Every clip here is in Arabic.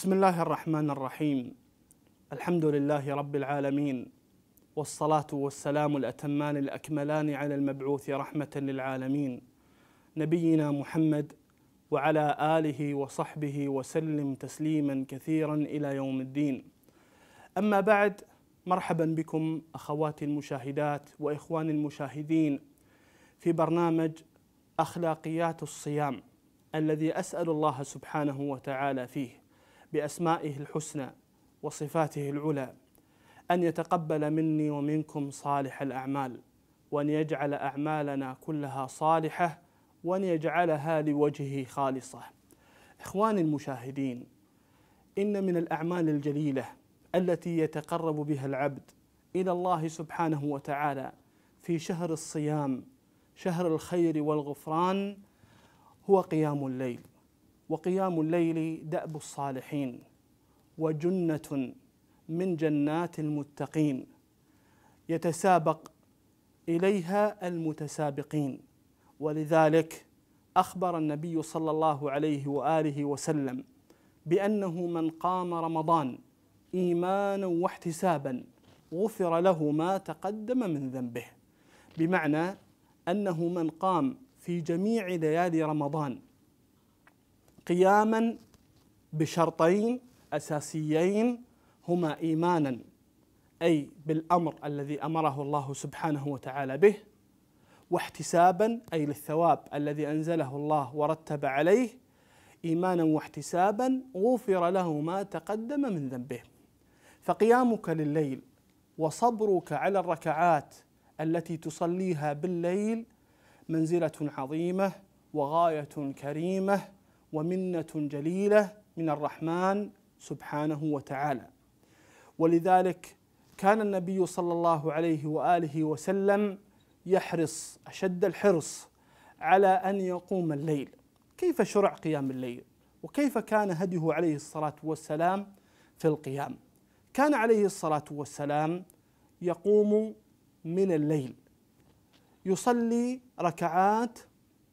بسم الله الرحمن الرحيم الحمد لله رب العالمين والصلاة والسلام الأتمان الأكملان على المبعوث رحمة للعالمين نبينا محمد وعلى آله وصحبه وسلم تسليما كثيرا إلى يوم الدين أما بعد مرحبا بكم أخواتي المشاهدات وإخواني المشاهدين في برنامج أخلاقيات الصيام الذي أسأل الله سبحانه وتعالى فيه بأسمائه الحسنى وصفاته العلى أن يتقبل مني ومنكم صالح الأعمال وأن يجعل أعمالنا كلها صالحة وأن يجعلها لوجهه خالصة إخواني المشاهدين إن من الأعمال الجليلة التي يتقرب بها العبد إلى الله سبحانه وتعالى في شهر الصيام شهر الخير والغفران هو قيام الليل وقيام الليل دأب الصالحين وجنة من جنات المتقين يتسابق إليها المتسابقين ولذلك أخبر النبي صلى الله عليه وآله وسلم بأنه من قام رمضان إيمانا واحتسابا غفر له ما تقدم من ذنبه بمعنى أنه من قام في جميع ليالي رمضان قياما بشرطين اساسيين هما ايمانا اي بالامر الذي امره الله سبحانه وتعالى به واحتسابا اي للثواب الذي انزله الله ورتب عليه ايمانا واحتسابا غفر له ما تقدم من ذنبه فقيامك لليل وصبرك على الركعات التي تصليها بالليل منزله عظيمه وغايه كريمه ومنة جليلة من الرحمن سبحانه وتعالى ولذلك كان النبي صلى الله عليه واله وسلم يحرص اشد الحرص على ان يقوم الليل كيف شرع قيام الليل وكيف كان هديه عليه الصلاه والسلام في القيام كان عليه الصلاه والسلام يقوم من الليل يصلي ركعات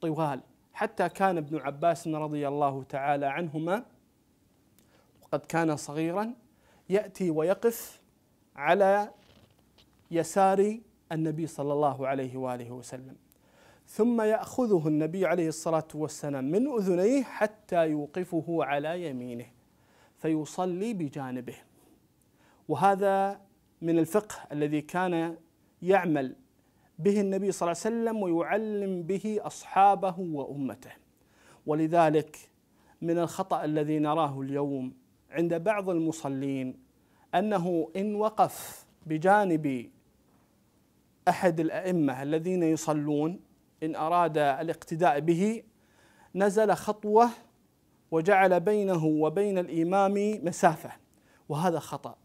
طوال حتى كان ابن عباس رضي الله تعالى عنهما وقد كان صغيرا ياتي ويقف على يسار النبي صلى الله عليه واله وسلم ثم ياخذه النبي عليه الصلاه والسلام من اذنيه حتى يوقفه على يمينه فيصلي بجانبه وهذا من الفقه الذي كان يعمل به النبي صلى الله عليه وسلم ويعلم به اصحابه وامته ولذلك من الخطا الذي نراه اليوم عند بعض المصلين انه ان وقف بجانب احد الائمه الذين يصلون ان اراد الاقتداء به نزل خطوه وجعل بينه وبين الامام مسافه وهذا خطأ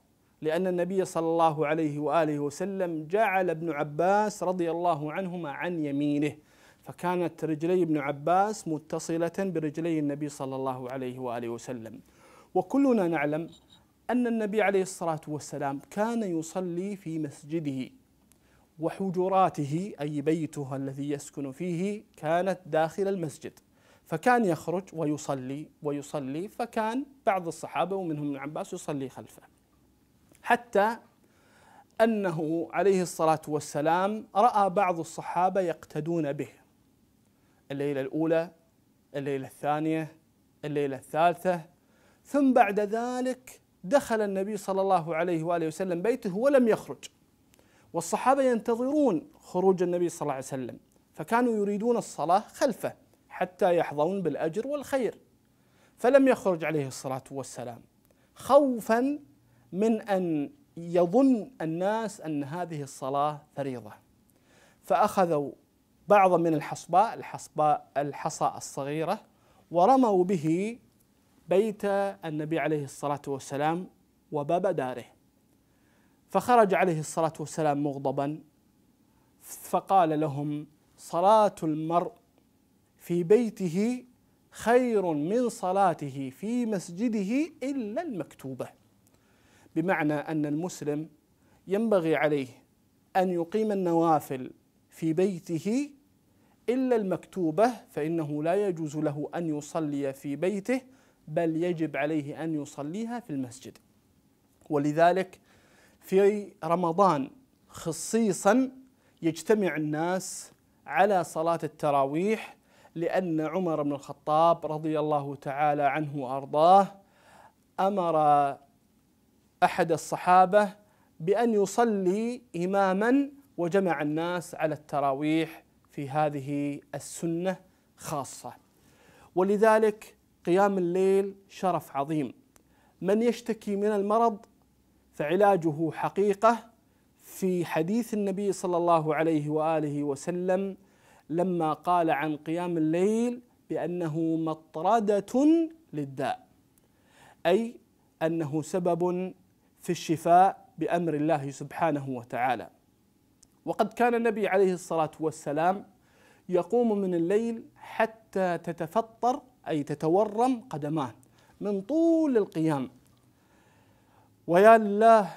لأن النبي صلى الله عليه وآله وسلم جعل ابن عباس رضي الله عنهما عن يمينه فكانت رجلي ابن عباس متصلة برجلي النبي صلى الله عليه وآله وسلم وكلنا نعلم أن النبي عليه الصلاة والسلام كان يصلي في مسجده وحجراته أي بيته الذي يسكن فيه كانت داخل المسجد فكان يخرج ويصلي ويصلي فكان بعض الصحابة ومنهم ابن عباس يصلي خلفه حتى أنه عليه الصلاة والسلام رأى بعض الصحابة يقتدون به الليلة الأولى الليلة الثانية الليلة الثالثة ثم بعد ذلك دخل النبي صلى الله عليه وآله وسلم بيته ولم يخرج والصحابة ينتظرون خروج النبي صلى الله عليه وسلم فكانوا يريدون الصلاة خلفه حتى يحظون بالأجر والخير فلم يخرج عليه الصلاة والسلام خوفا من ان يظن الناس ان هذه الصلاه فريضه فاخذوا بعضا من الحصباء الحصباء الحصى الصغيره ورموا به بيت النبي عليه الصلاه والسلام وباب داره فخرج عليه الصلاه والسلام مغضبا فقال لهم صلاه المرء في بيته خير من صلاته في مسجده الا المكتوبه بمعنى أن المسلم ينبغي عليه أن يقيم النوافل في بيته إلا المكتوبة فإنه لا يجوز له أن يصلي في بيته بل يجب عليه أن يصليها في المسجد ولذلك في رمضان خصيصا يجتمع الناس على صلاة التراويح لأن عمر بن الخطاب رضي الله تعالى عنه وأرضاه أمر احد الصحابه بان يصلي اماما وجمع الناس على التراويح في هذه السنه خاصه ولذلك قيام الليل شرف عظيم من يشتكي من المرض فعلاجه حقيقه في حديث النبي صلى الله عليه واله وسلم لما قال عن قيام الليل بانه مطرده للداء اي انه سبب في الشفاء بأمر الله سبحانه وتعالى وقد كان النبي عليه الصلاة والسلام يقوم من الليل حتى تتفطر أي تتورم قدماه من طول القيام ويا لله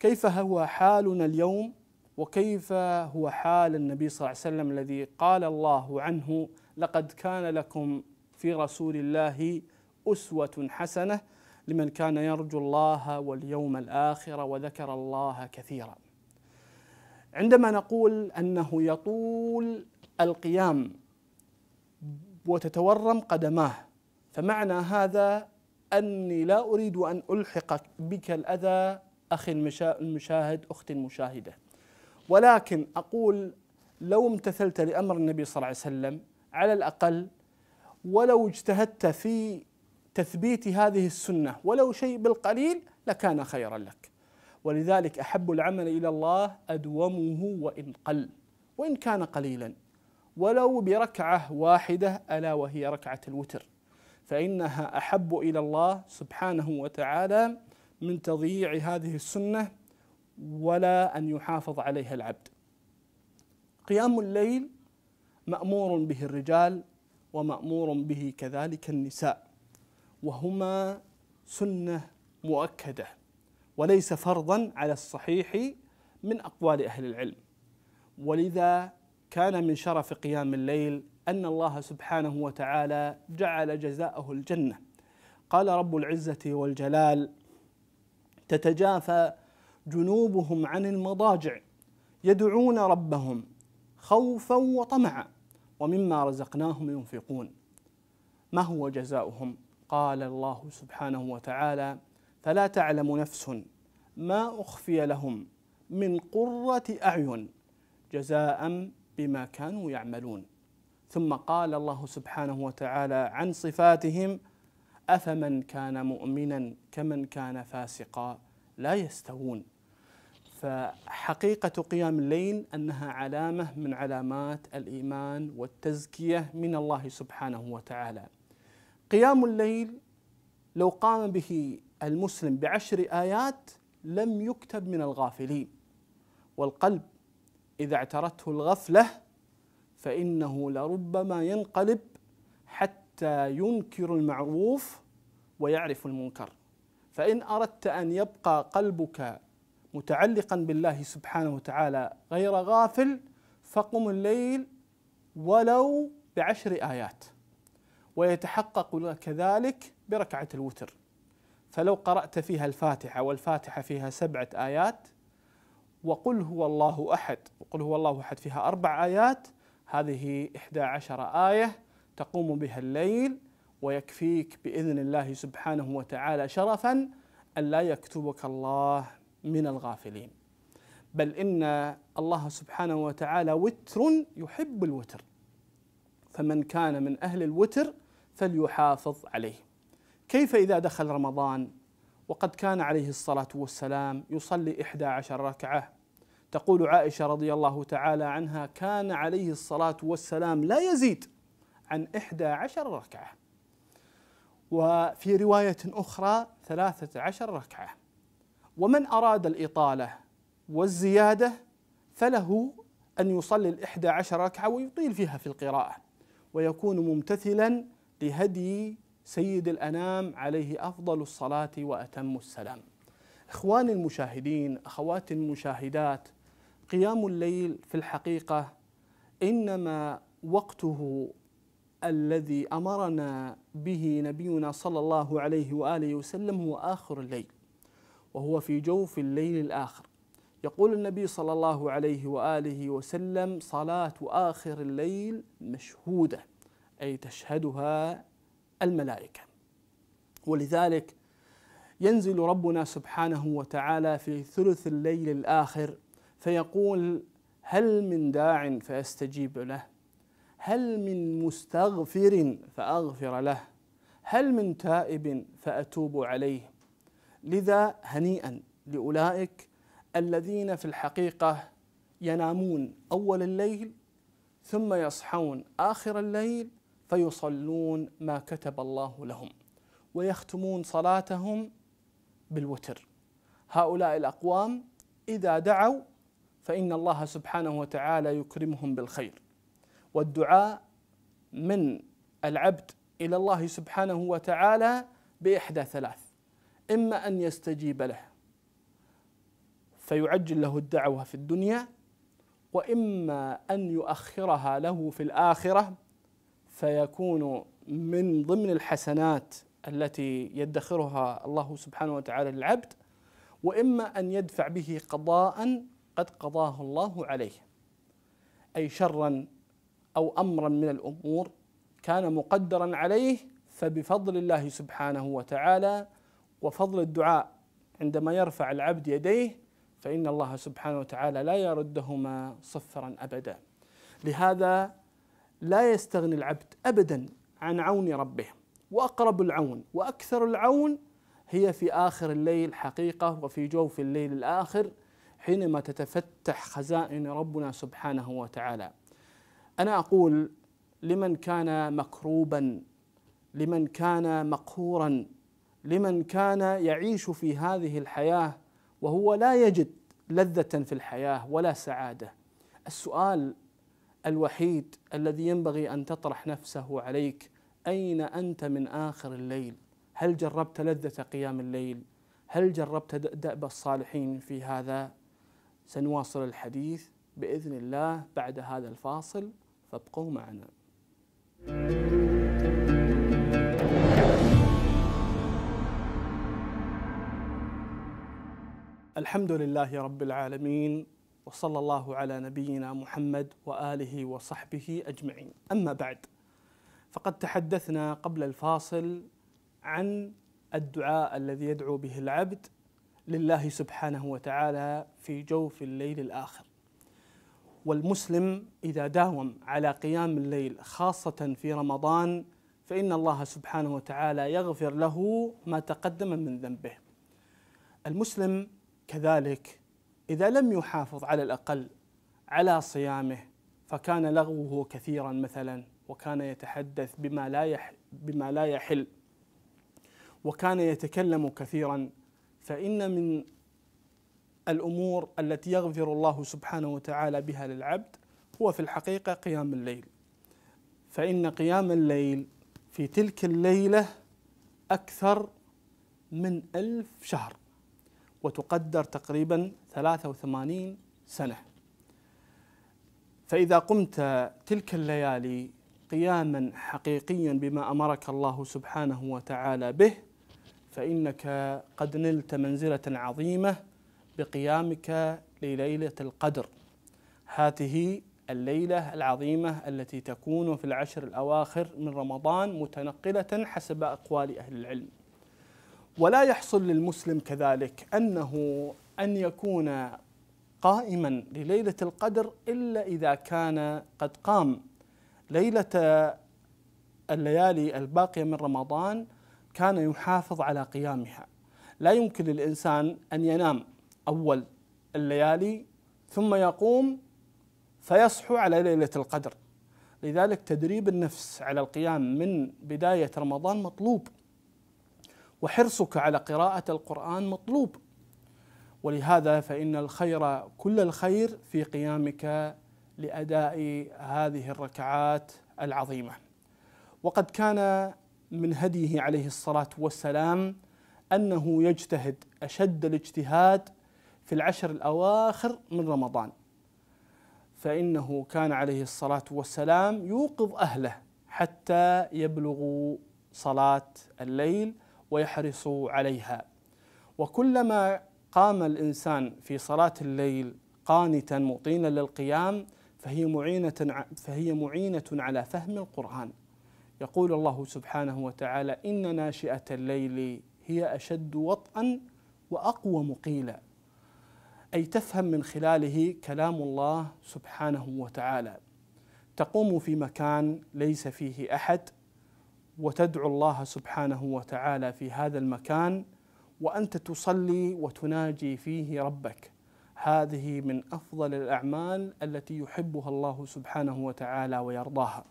كيف هو حالنا اليوم وكيف هو حال النبي صلى الله عليه وسلم الذي قال الله عنه لقد كان لكم في رسول الله أسوة حسنة لمن كان يرجو الله واليوم الآخر وذكر الله كثيرا عندما نقول أنه يطول القيام وتتورم قدماه فمعنى هذا أني لا أريد أن ألحق بك الأذى أخي المشاهد أختي المشاهدة ولكن أقول لو امتثلت لأمر النبي صلى الله عليه وسلم على الأقل ولو اجتهدت في تثبيت هذه السنه ولو شيء بالقليل لكان خيرا لك ولذلك احب العمل الى الله ادومه وان قل وان كان قليلا ولو بركعه واحده الا وهي ركعه الوتر فانها احب الى الله سبحانه وتعالى من تضييع هذه السنه ولا ان يحافظ عليها العبد قيام الليل مامور به الرجال ومامور به كذلك النساء وهما سنة مؤكدة وليس فرضا على الصحيح من أقوال أهل العلم ولذا كان من شرف قيام الليل أن الله سبحانه وتعالى جعل جزاءه الجنة قال رب العزة والجلال تتجافى جنوبهم عن المضاجع يدعون ربهم خوفا وطمعا ومما رزقناهم ينفقون ما هو جزاؤهم قال الله سبحانه وتعالى فلا تعلم نفس ما اخفي لهم من قره اعين جزاء بما كانوا يعملون ثم قال الله سبحانه وتعالى عن صفاتهم افمن كان مؤمنا كمن كان فاسقا لا يستوون فحقيقه قيام الليل انها علامه من علامات الايمان والتزكيه من الله سبحانه وتعالى قيام الليل لو قام به المسلم بعشر آيات لم يكتب من الغافلين والقلب إذا اعترته الغفلة فإنه لربما ينقلب حتى ينكر المعروف ويعرف المنكر فإن أردت أن يبقى قلبك متعلقا بالله سبحانه وتعالى غير غافل فقم الليل ولو بعشر آيات ويتحقق كذلك بركعة الوتر فلو قرأت فيها الفاتحة والفاتحة فيها سبعة آيات وقل هو الله أحد وقل هو الله أحد فيها أربع آيات هذه إحدى عشر آية تقوم بها الليل ويكفيك بإذن الله سبحانه وتعالى شرفا أن لا يكتبك الله من الغافلين بل إن الله سبحانه وتعالى وتر يحب الوتر فمن كان من أهل الوتر فليحافظ عليه كيف إذا دخل رمضان وقد كان عليه الصلاة والسلام يصلي إحدى عشر ركعة تقول عائشة رضي الله تعالى عنها كان عليه الصلاة والسلام لا يزيد عن إحدى عشر ركعة وفي رواية أخرى ثلاثة عشر ركعة ومن أراد الإطالة والزيادة فله أن يصلي الإحدى عشر ركعة ويطيل فيها في القراءة ويكون ممتثلا لهدي سيد الانام عليه افضل الصلاه واتم السلام. اخواني المشاهدين، اخواتي المشاهدات، قيام الليل في الحقيقه انما وقته الذي امرنا به نبينا صلى الله عليه واله وسلم هو اخر الليل. وهو في جوف الليل الاخر. يقول النبي صلى الله عليه واله وسلم: صلاه اخر الليل مشهوده. أي تشهدها الملائكة ولذلك ينزل ربنا سبحانه وتعالى في ثلث الليل الآخر فيقول هل من داع فاستجيب له هل من مستغفر فاغفر له هل من تائب فاتوب عليه لذا هنيئا لاولئك الذين في الحقيقه ينامون اول الليل ثم يصحون اخر الليل فيصلون ما كتب الله لهم ويختمون صلاتهم بالوتر هؤلاء الاقوام اذا دعوا فان الله سبحانه وتعالى يكرمهم بالخير والدعاء من العبد الى الله سبحانه وتعالى باحدى ثلاث اما ان يستجيب له فيعجل له الدعوه في الدنيا واما ان يؤخرها له في الاخره فيكون من ضمن الحسنات التي يدخرها الله سبحانه وتعالى للعبد واما ان يدفع به قضاء قد قضاه الله عليه اي شرا او امرا من الامور كان مقدرا عليه فبفضل الله سبحانه وتعالى وفضل الدعاء عندما يرفع العبد يديه فان الله سبحانه وتعالى لا يردهما صفرا ابدا لهذا لا يستغني العبد ابدا عن عون ربه واقرب العون واكثر العون هي في اخر الليل حقيقه وفي جوف الليل الاخر حينما تتفتح خزائن ربنا سبحانه وتعالى انا اقول لمن كان مكروبا لمن كان مقهورا لمن كان يعيش في هذه الحياه وهو لا يجد لذه في الحياه ولا سعاده السؤال الوحيد الذي ينبغي ان تطرح نفسه عليك اين انت من اخر الليل؟ هل جربت لذه قيام الليل؟ هل جربت دأب الصالحين في هذا؟ سنواصل الحديث باذن الله بعد هذا الفاصل فابقوا معنا. الحمد لله رب العالمين وصلى الله على نبينا محمد واله وصحبه اجمعين. اما بعد فقد تحدثنا قبل الفاصل عن الدعاء الذي يدعو به العبد لله سبحانه وتعالى في جوف الليل الاخر. والمسلم اذا داوم على قيام الليل خاصه في رمضان فان الله سبحانه وتعالى يغفر له ما تقدم من ذنبه. المسلم كذلك إذا لم يحافظ على الأقل على صيامه فكان لغوه كثيرا مثلا وكان يتحدث بما لا يح بما لا يحل وكان يتكلم كثيرا فإن من الأمور التي يغفر الله سبحانه وتعالى بها للعبد هو في الحقيقة قيام الليل فإن قيام الليل في تلك الليلة أكثر من ألف شهر وتقدر تقريبا 83 سنة فإذا قمت تلك الليالي قياما حقيقيا بما أمرك الله سبحانه وتعالى به فإنك قد نلت منزلة عظيمة بقيامك لليلة القدر هذه الليلة العظيمة التي تكون في العشر الأواخر من رمضان متنقلة حسب أقوال أهل العلم ولا يحصل للمسلم كذلك انه ان يكون قائما لليله القدر الا اذا كان قد قام ليله الليالي الباقيه من رمضان كان يحافظ على قيامها لا يمكن للانسان ان ينام اول الليالي ثم يقوم فيصحو على ليله القدر لذلك تدريب النفس على القيام من بدايه رمضان مطلوب وحرصك على قراءة القرآن مطلوب ولهذا فإن الخير كل الخير في قيامك لأداء هذه الركعات العظيمة وقد كان من هديه عليه الصلاة والسلام أنه يجتهد أشد الاجتهاد في العشر الأواخر من رمضان فإنه كان عليه الصلاة والسلام يوقظ أهله حتى يبلغوا صلاة الليل ويحرص عليها وكلما قام الانسان في صلاه الليل قانتا مطينا للقيام فهي معينه فهي معينه على فهم القران يقول الله سبحانه وتعالى ان ناشئه الليل هي اشد وطئا واقوم قيلا اي تفهم من خلاله كلام الله سبحانه وتعالى تقوم في مكان ليس فيه احد وتدعو الله سبحانه وتعالى في هذا المكان وانت تصلي وتناجي فيه ربك هذه من افضل الاعمال التي يحبها الله سبحانه وتعالى ويرضاها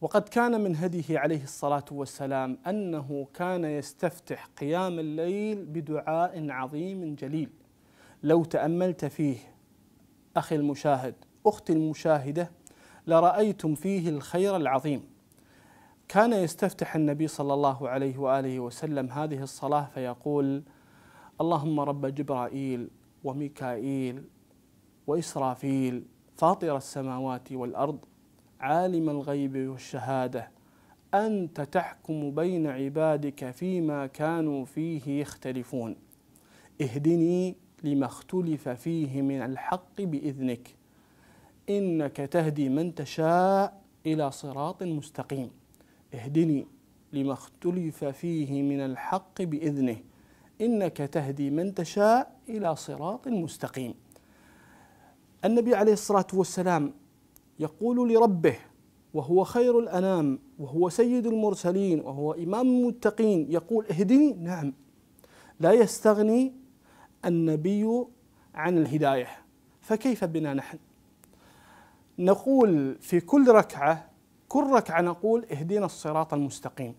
وقد كان من هديه عليه الصلاه والسلام انه كان يستفتح قيام الليل بدعاء عظيم جليل لو تاملت فيه اخي المشاهد اختي المشاهده لرايتم فيه الخير العظيم كان يستفتح النبي صلى الله عليه واله وسلم هذه الصلاه فيقول اللهم رب جبرائيل وميكائيل واسرافيل فاطر السماوات والارض عالم الغيب والشهاده انت تحكم بين عبادك فيما كانوا فيه يختلفون اهدني لما اختلف فيه من الحق باذنك انك تهدي من تشاء الى صراط مستقيم اهدني لما اختلف فيه من الحق باذنه انك تهدي من تشاء الى صراط مستقيم النبي عليه الصلاه والسلام يقول لربه وهو خير الانام وهو سيد المرسلين وهو امام المتقين يقول اهدني نعم لا يستغني النبي عن الهدايه فكيف بنا نحن نقول في كل ركعه كل ركعة نقول اهدنا الصراط المستقيم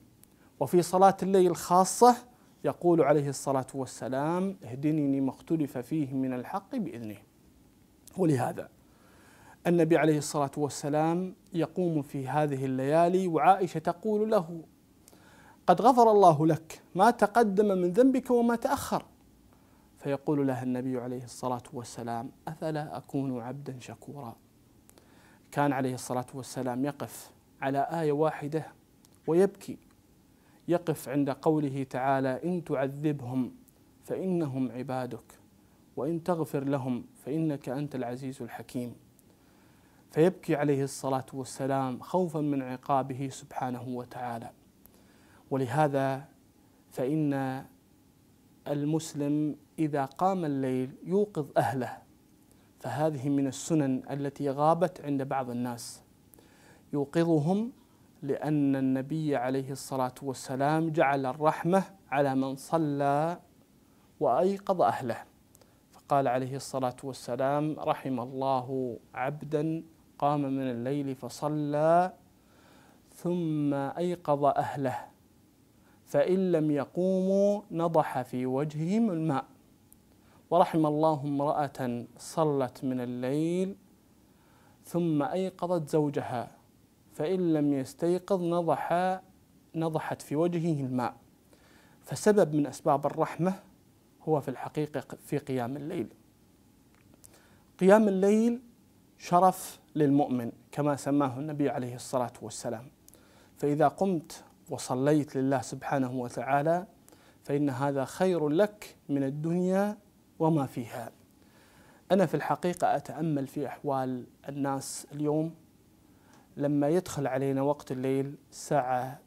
وفي صلاة الليل خاصة يقول عليه الصلاة والسلام اهدني لما اختلف فيه من الحق بإذنه ولهذا النبي عليه الصلاة والسلام يقوم في هذه الليالي وعائشة تقول له قد غفر الله لك ما تقدم من ذنبك وما تأخر فيقول لها النبي عليه الصلاة والسلام أفلا أكون عبدا شكورا كان عليه الصلاة والسلام يقف على آية واحدة ويبكي يقف عند قوله تعالى إن تعذبهم فإنهم عبادك وإن تغفر لهم فإنك أنت العزيز الحكيم فيبكي عليه الصلاة والسلام خوفا من عقابه سبحانه وتعالى ولهذا فإن المسلم إذا قام الليل يوقظ أهله فهذه من السنن التي غابت عند بعض الناس يوقظهم لأن النبي عليه الصلاة والسلام جعل الرحمة على من صلى وأيقظ أهله فقال عليه الصلاة والسلام رحم الله عبدا قام من الليل فصلى ثم أيقظ أهله فإن لم يقوموا نضح في وجههم الماء ورحم الله امرأة صلت من الليل ثم أيقظت زوجها فإن لم يستيقظ نضح نضحت في وجهه الماء فسبب من أسباب الرحمة هو في الحقيقة في قيام الليل قيام الليل شرف للمؤمن كما سماه النبي عليه الصلاة والسلام فإذا قمت وصليت لله سبحانه وتعالى فإن هذا خير لك من الدنيا وما فيها أنا في الحقيقة أتأمل في أحوال الناس اليوم لما يدخل علينا وقت الليل الساعة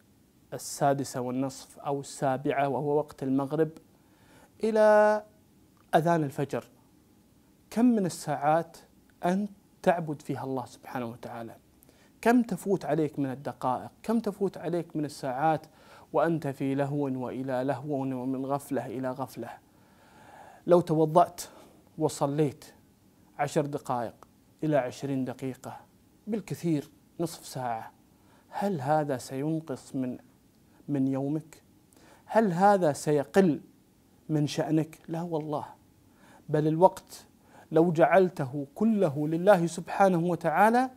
السادسة والنصف أو السابعة وهو وقت المغرب إلى أذان الفجر كم من الساعات أنت تعبد فيها الله سبحانه وتعالى كم تفوت عليك من الدقائق كم تفوت عليك من الساعات وأنت في لهو وإلى لهو ومن غفلة إلى غفلة لو توضأت وصليت عشر دقائق إلى عشرين دقيقة بالكثير نصف ساعة هل هذا سينقص من من يومك؟ هل هذا سيقل من شأنك؟ لا والله بل الوقت لو جعلته كله لله سبحانه وتعالى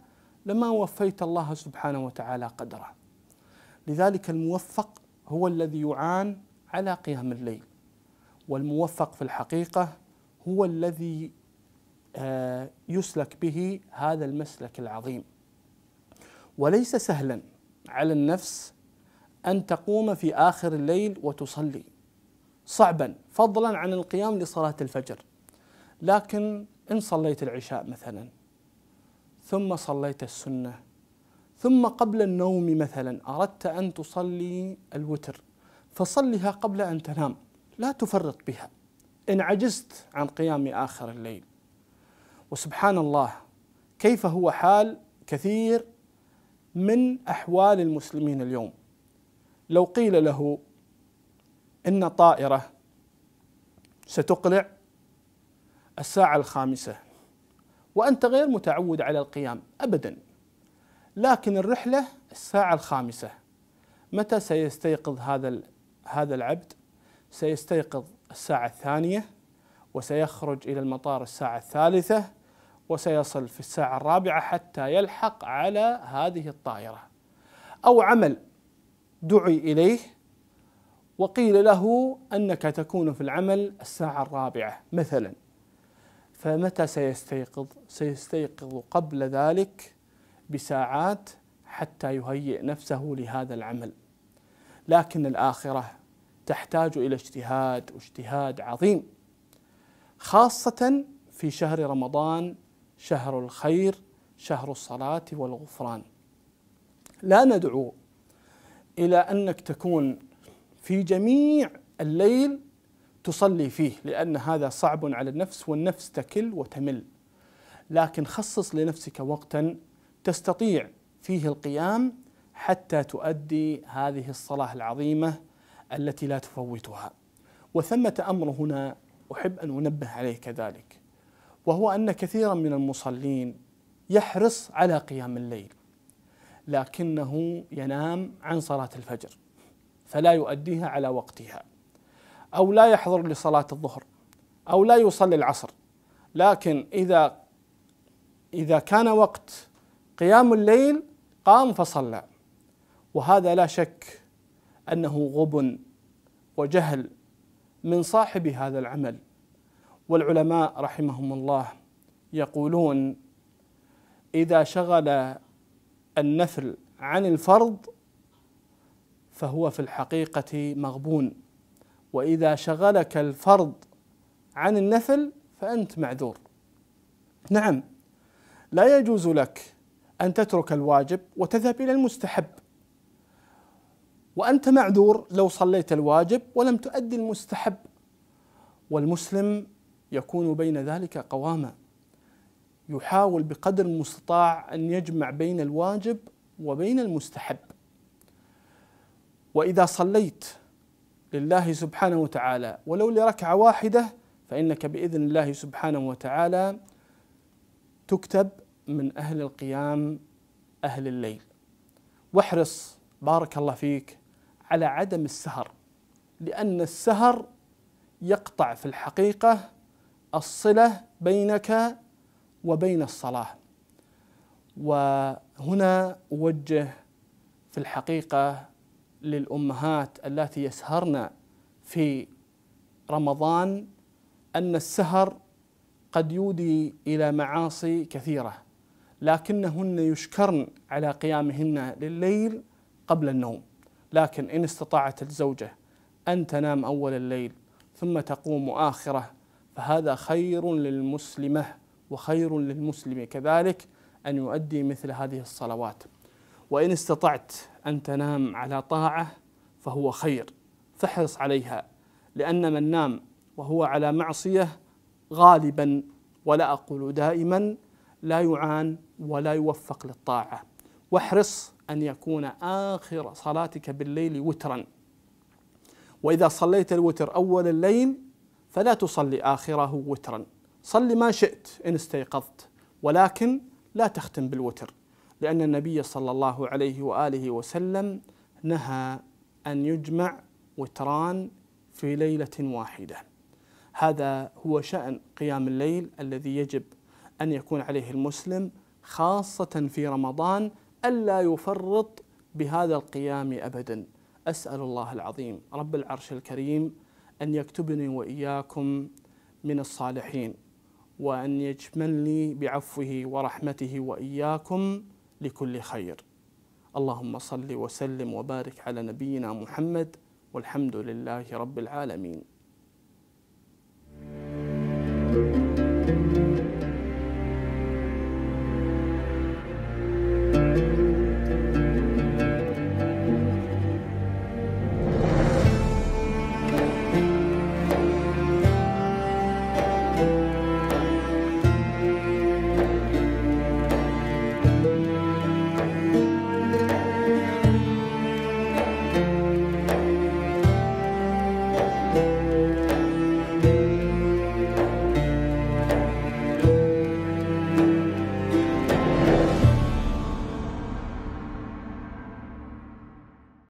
لما وفيت الله سبحانه وتعالى قدره. لذلك الموفق هو الذي يعان على قيام الليل. والموفق في الحقيقة هو الذي آه، يسلك به هذا المسلك العظيم وليس سهلا على النفس أن تقوم في آخر الليل وتصلي صعبا فضلا عن القيام لصلاة الفجر لكن إن صليت العشاء مثلا ثم صليت السنة ثم قبل النوم مثلا أردت أن تصلي الوتر فصلها قبل أن تنام لا تفرط بها إن عجزت عن قيام آخر الليل وسبحان الله كيف هو حال كثير من احوال المسلمين اليوم لو قيل له ان طائره ستقلع الساعه الخامسه وانت غير متعود على القيام ابدا لكن الرحله الساعه الخامسه متى سيستيقظ هذا هذا العبد سيستيقظ الساعه الثانيه وسيخرج الى المطار الساعه الثالثه وسيصل في الساعة الرابعة حتى يلحق على هذه الطائرة أو عمل دعي إليه وقيل له أنك تكون في العمل الساعة الرابعة مثلا فمتى سيستيقظ؟ سيستيقظ قبل ذلك بساعات حتى يهيئ نفسه لهذا العمل لكن الآخرة تحتاج إلى اجتهاد واجتهاد عظيم خاصة في شهر رمضان شهر الخير شهر الصلاة والغفران لا ندعو إلى أنك تكون في جميع الليل تصلي فيه لأن هذا صعب على النفس والنفس تكل وتمل لكن خصص لنفسك وقتا تستطيع فيه القيام حتى تؤدي هذه الصلاة العظيمة التي لا تفوتها وثمة أمر هنا أحب أن أنبه عليه كذلك وهو أن كثيرا من المصلين يحرص على قيام الليل لكنه ينام عن صلاة الفجر فلا يؤديها على وقتها أو لا يحضر لصلاة الظهر أو لا يصلي العصر لكن إذا إذا كان وقت قيام الليل قام فصلى وهذا لا شك أنه غبن وجهل من صاحب هذا العمل والعلماء رحمهم الله يقولون اذا شغل النفل عن الفرض فهو في الحقيقه مغبون واذا شغلك الفرض عن النفل فانت معذور نعم لا يجوز لك ان تترك الواجب وتذهب الى المستحب وانت معذور لو صليت الواجب ولم تؤدي المستحب والمسلم يكون بين ذلك قواما يحاول بقدر المستطاع ان يجمع بين الواجب وبين المستحب واذا صليت لله سبحانه وتعالى ولو لركعه واحده فانك باذن الله سبحانه وتعالى تكتب من اهل القيام اهل الليل واحرص بارك الله فيك على عدم السهر لان السهر يقطع في الحقيقه الصلة بينك وبين الصلاة وهنا أوجه في الحقيقة للأمهات التي يسهرن في رمضان أن السهر قد يودي إلى معاصي كثيرة لكنهن يشكرن على قيامهن لليل قبل النوم لكن إن استطاعت الزوجة أن تنام أول الليل ثم تقوم آخره فهذا خير للمسلمة وخير للمسلم كذلك أن يؤدي مثل هذه الصلوات وإن استطعت أن تنام على طاعة فهو خير فاحرص عليها لأن من نام وهو على معصية غالبا ولا أقول دائما لا يعان ولا يوفق للطاعة واحرص أن يكون آخر صلاتك بالليل وترا وإذا صليت الوتر أول الليل فلا تصلي آخره وترا صل ما شئت إن استيقظت ولكن لا تختم بالوتر لأن النبي صلى الله عليه وآله وسلم نهى أن يجمع وتران في ليلة واحدة هذا هو شأن قيام الليل الذي يجب أن يكون عليه المسلم خاصة في رمضان ألا يفرط بهذا القيام أبدا أسأل الله العظيم رب العرش الكريم أن يكتبني وإياكم من الصالحين وأن يجملني بعفوه ورحمته وإياكم لكل خير اللهم صل وسلم وبارك على نبينا محمد والحمد لله رب العالمين